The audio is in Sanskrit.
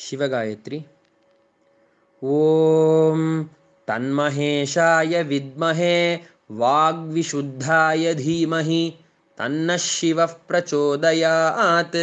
शिवगायत्री ॐ तन्महेशाय विद्महे वाग्विशुद्धाय धीमहि तन्नः शिवः प्रचोदयात्